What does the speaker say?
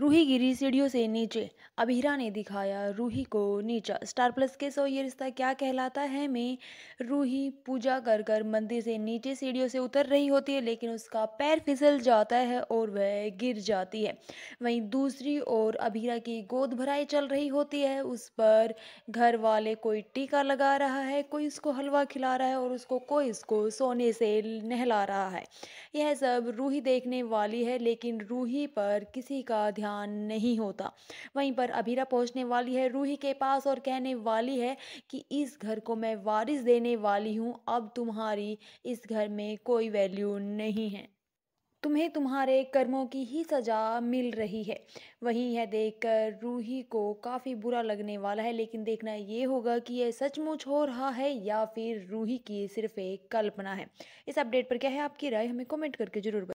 रूही गिरी सीढ़ियों से नीचे अब ने दिखाया रूही को नीचा स्टार प्लस के सो ये रिश्ता क्या कहलाता है मैं रूही पूजा कर कर मंदिर से नीचे सीढ़ियों से उतर रही होती है लेकिन उसका पैर फिसल जाता है और वह गिर जाती है वहीं दूसरी ओर अभीरा की गोद भराई चल रही होती है उस पर घर वाले कोई टीका लगा रहा है कोई उसको हलवा खिला रहा है और उसको कोई उसको सोने से नहला रहा है यह सब रूही देखने वाली है लेकिन रूही पर किसी का ध्यान करना नहीं होता वहीं पर अभीरा पहुंचने वाली है रूही के पास और कहने वाली है कि इस घर को मैं वारिस देने वाली हूं अब तुम्हारी इस घर में कोई वैल्यू नहीं है तुम्हें तुम्हारे कर्मों की ही सज़ा मिल रही है वहीं यह देखकर रूही को काफ़ी बुरा लगने वाला है लेकिन देखना ये होगा कि यह सचमुच हो रहा है या फिर रूही की सिर्फ एक कल्पना है इस अपडेट पर क्या है आपकी राय हमें कमेंट करके ज़रूर